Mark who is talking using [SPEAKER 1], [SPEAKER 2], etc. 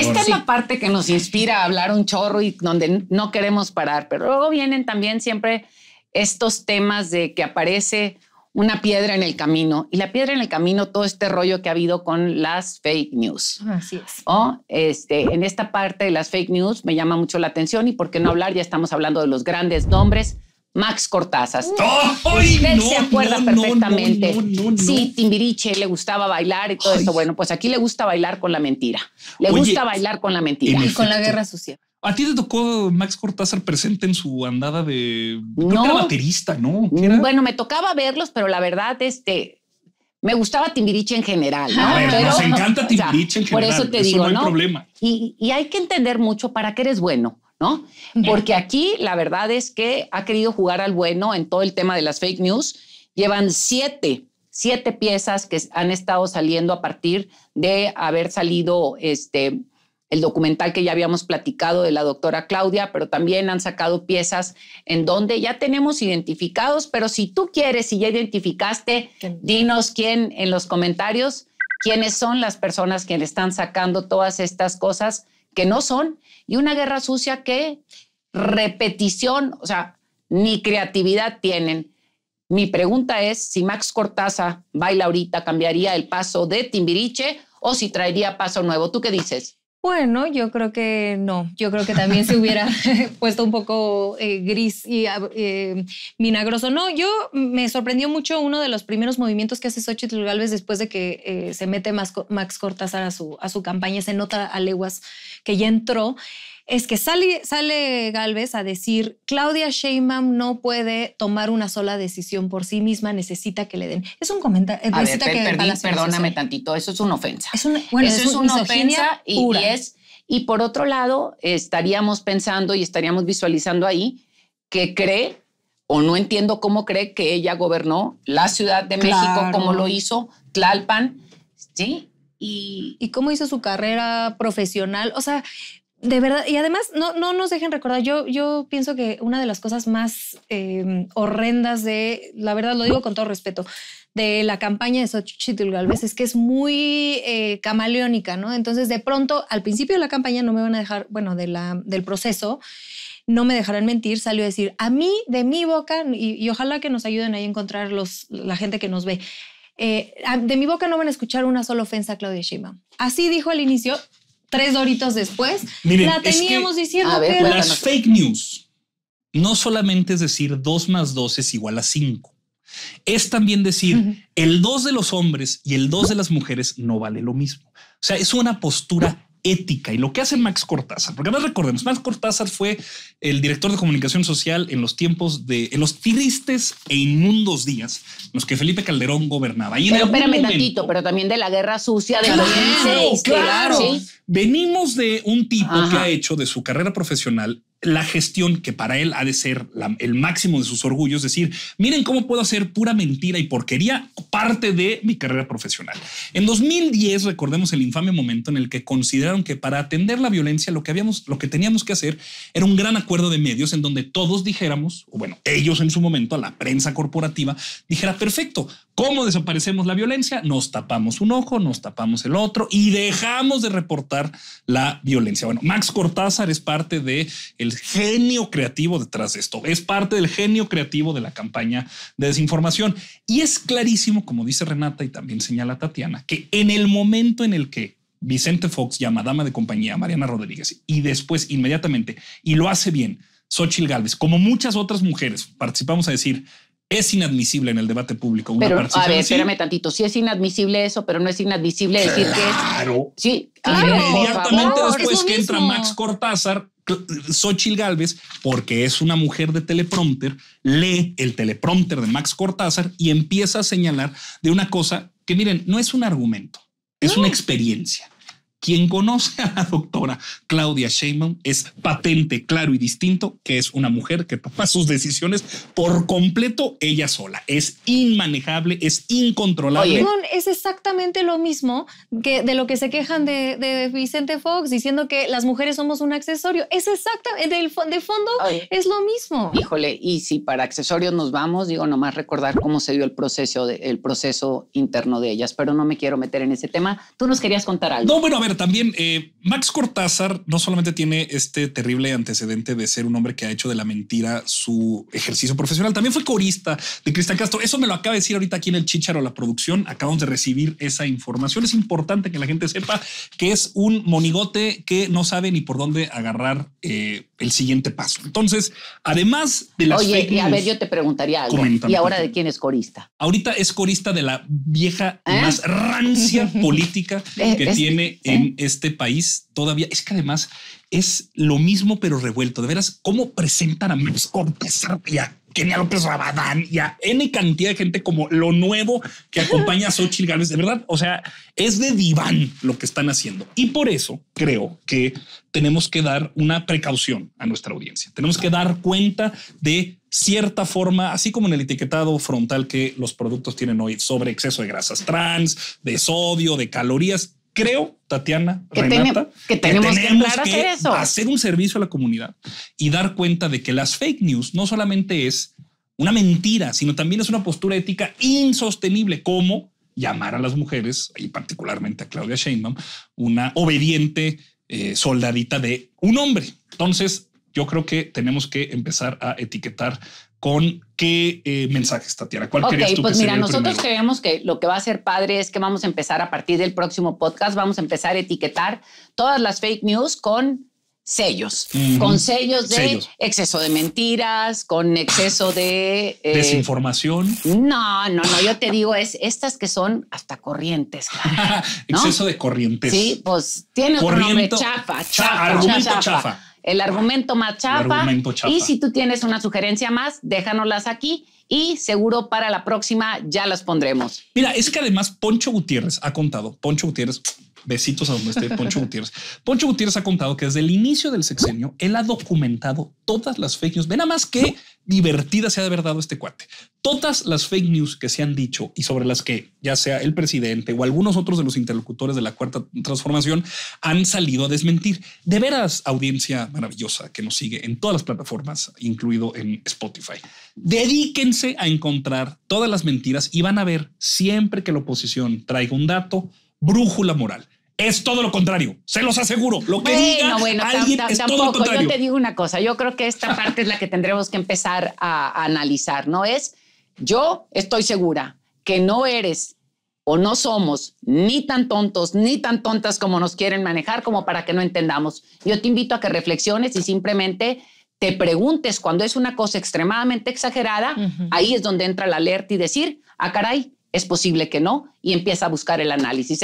[SPEAKER 1] Esta es la
[SPEAKER 2] parte que nos inspira a hablar un chorro y donde no queremos parar, pero luego vienen también siempre estos temas de que aparece una piedra en el camino y la piedra en el camino todo este rollo que ha habido con las fake news. Así es. O este, en esta parte de las fake news me llama mucho la atención y por qué no hablar, ya estamos hablando de los grandes nombres Max Cortázas. él se acuerda perfectamente. sí, Timbiriche le gustaba bailar y todo eso. Bueno, pues aquí le gusta bailar con la mentira. Le gusta bailar con la mentira. Y con la guerra sucia.
[SPEAKER 1] ¿A ti te tocó Max Cortázar presente en su andada de... baterista, ¿no? Bueno,
[SPEAKER 2] me tocaba verlos, pero la verdad, este... Me gustaba Timbiriche en general, ¿no? Ver, nos
[SPEAKER 1] encanta Timbiriche en general. Por eso te digo, no, problema.
[SPEAKER 2] Y, y hay que entender mucho para qué eres bueno ¿no? Porque aquí la verdad es que ha querido jugar al bueno en todo el tema de las fake news. Llevan siete, siete piezas que han estado saliendo a partir de haber salido este, el documental que ya habíamos platicado de la doctora Claudia, pero también han sacado piezas en donde ya tenemos identificados, pero si tú quieres, si ya identificaste, dinos quién en los comentarios, quiénes son las personas que le están sacando todas estas cosas que no son, y una guerra sucia que repetición, o sea, ni creatividad tienen. Mi pregunta es si Max Cortaza baila ahorita, cambiaría el paso de Timbiriche o si traería paso nuevo. ¿Tú qué dices?
[SPEAKER 3] Bueno, yo creo que no. Yo creo que también se hubiera puesto un poco eh, gris y ah, eh, milagroso. No, yo me sorprendió mucho uno de los primeros movimientos que hace Xochitl Galvez después de que eh, se mete Max, Max Cortázar a su, a su campaña. Se nota a leguas que ya entró es que sale, sale Galvez a decir, Claudia Sheinbaum no puede tomar una sola decisión por sí misma, necesita que le den. Es un comentario. A perdóname
[SPEAKER 2] tantito, eso es una ofensa. eso es, una ofensa y, es... Y por otro lado, estaríamos pensando y estaríamos visualizando ahí que cree o no entiendo cómo cree que ella gobernó la Ciudad de México como lo hizo
[SPEAKER 3] Tlalpan, ¿sí? y cómo hizo su carrera profesional. O sea, de verdad, y además no, no nos dejen recordar, yo, yo pienso que una de las cosas más eh, horrendas de, la verdad lo digo con todo respeto, de la campaña de Xochitl Galvez es que es muy eh, camaleónica, ¿no? Entonces de pronto, al principio de la campaña no me van a dejar, bueno, de la, del proceso, no me dejarán mentir, salió a decir, a mí, de mi boca, y, ojalá que nos ayuden ahí a encontrar la gente que nos ve. Eh, de mi boca no van a escuchar una sola ofensa Claudia Shima. Así dijo al inicio tres doritos después, la teníamos diciendo las fake
[SPEAKER 1] news no solamente es decir dos más dos es igual a cinco. Es también decir, el dos de los hombres y el dos de las mujeres no vale lo mismo. O sea, es una postura ética y lo que hace Max Cortázar, porque no recordemos, Max Cortázar fue el director de comunicación social en los tiempos de los tristes e inmundos días en los que Felipe Calderón gobernaba. Y pero espérame
[SPEAKER 2] pero también de la guerra sucia de claro, claro.
[SPEAKER 1] Venimos de un tipo que ha hecho de su carrera profesional la gestión que para él ha de ser el máximo de sus orgullos, decir, miren cómo puedo hacer pura mentira y porquería parte de mi carrera profesional. En 2010 recordemos el infame momento en el que consideraron que para atender la violencia lo que habíamos lo que teníamos que hacer era un gran acuerdo de medios en donde todos dijéramos, o bueno, ellos en su momento a la prensa corporativa dijera, "Perfecto, ¿cómo desaparecemos la violencia? Nos tapamos un ojo, nos tapamos el otro y dejamos de reportar la violencia." Bueno, Max Cortázar es parte de genio creativo detrás de esto. Es parte del genio creativo de la campaña de desinformación. Y es clarísimo, como dice Renata y también señala Tatiana, que en el momento en el que Vicente Fox llama a dama de compañía a Mariana Rodríguez y después inmediatamente, y lo hace bien, Xochitl Galvez como muchas otras mujeres, participamos a decir, es inadmisible en el debate público. Una pero, a ver, espérame
[SPEAKER 2] tantito. Sí es inadmisible eso, pero no es inadmisible decir que
[SPEAKER 1] es.
[SPEAKER 2] Sí, claro. Inmediatamente
[SPEAKER 1] después que entra Max Cortázar, Xochil Gálvez, porque es una mujer de teleprompter, lee el teleprompter de Max Cortázar y empieza a señalar de una cosa que, miren, no es un argumento, es una experiencia. Quien conoce a la doctora Claudia Sheinbaum es patente, claro y distinto que es una mujer que toma sus decisiones por completo ella sola. Es inmanejable, es incontrolable. Oye,
[SPEAKER 3] es exactamente lo mismo que de lo que se quejan de, Vicente Fox diciendo que las mujeres somos un accesorio. Es exactamente, de fondo es lo mismo.
[SPEAKER 2] Híjole, y si para accesorios nos vamos, digo, nomás recordar cómo se dio el proceso, el proceso interno de ellas, pero no me quiero meter en ese tema. Tú nos querías contar algo. No, bueno, a
[SPEAKER 1] ver también eh, Max Cortázar no solamente tiene este terrible antecedente de ser un hombre que ha hecho de la mentira su ejercicio profesional, también fue corista de Cristian Castro. Eso me lo acaba de decir ahorita aquí en el Chicharo, la producción. Acabamos de recibir esa información. Es importante que la gente sepa que es un monigote que no sabe ni por dónde agarrar eh, el siguiente paso. Entonces, además de las. Oye, a ver, yo
[SPEAKER 2] te preguntaría algo. ¿Y ahora de quién es corista?
[SPEAKER 1] Ahorita es corista de la vieja ¿Eh? más rancia política que tiene en este país todavía. Es que además es lo mismo, pero revuelto. De veras, cómo presentan a Max Cortés y a Kenia López Rabadán y a N cantidad de gente como lo nuevo que acompaña a Xochitl Gálvez. De verdad, o sea, es de diván lo que están haciendo. Y por eso creo que tenemos que dar una precaución a nuestra audiencia. Tenemos que dar cuenta de cierta forma, así como en el etiquetado frontal que los productos tienen hoy sobre exceso de grasas trans, de sodio, de calorías, creo, Tatiana, que tenemos que, hacer, eso. hacer un servicio a la comunidad y dar cuenta de que las fake news no solamente es una mentira, sino también es una postura ética insostenible, como llamar a las mujeres, y particularmente a Claudia Sheinbaum, una obediente eh, soldadita de un hombre. Entonces, yo creo que tenemos que empezar a etiquetar con ¿Qué eh, mensaje está Tatiana? ¿Cuál okay, tú pues mira, nosotros
[SPEAKER 2] creemos que lo que va a ser padre es que vamos a empezar a partir del próximo podcast, vamos a empezar a etiquetar todas las fake news con sellos, con sellos de exceso de mentiras, con exceso de... Eh,
[SPEAKER 1] Desinformación.
[SPEAKER 2] No, no, no, yo te digo, es estas que son hasta corrientes. exceso
[SPEAKER 1] de corrientes. Sí, pues tiene un nombre, chafa, argumento chafa
[SPEAKER 2] el argumento más Y si tú tienes una sugerencia más, déjanoslas aquí y seguro para la próxima ya las pondremos.
[SPEAKER 1] Mira, es que además Poncho Gutiérrez ha contado, Poncho Gutiérrez, Besitos a donde esté Poncho Gutiérrez. Poncho Gutiérrez ha contado que desde el inicio del sexenio él ha documentado todas las fake news. Ve nada más que divertida se ha de haber dado este cuate. Todas las fake news que se han dicho y sobre las que ya sea el presidente o algunos otros de los interlocutores de la cuarta transformación han salido a desmentir. De veras, audiencia maravillosa que nos sigue en todas las plataformas, incluido en Spotify. Dedíquense a encontrar todas las mentiras y van a ver siempre que la oposición traiga un dato brújula moral. Es todo lo contrario, se los aseguro. Lo que bueno, diga alguien es todo contrario. Yo te
[SPEAKER 2] digo una cosa, yo creo que esta parte es la que tendremos que empezar a, analizar, ¿no? Es, yo estoy segura que no eres o no somos ni tan tontos ni tan tontas como nos quieren manejar como para que no entendamos. Yo te invito a que reflexiones y simplemente te preguntes cuando es una cosa extremadamente exagerada, ahí es donde entra la alerta y decir, ah, caray, es posible que no, y empieza a buscar el análisis.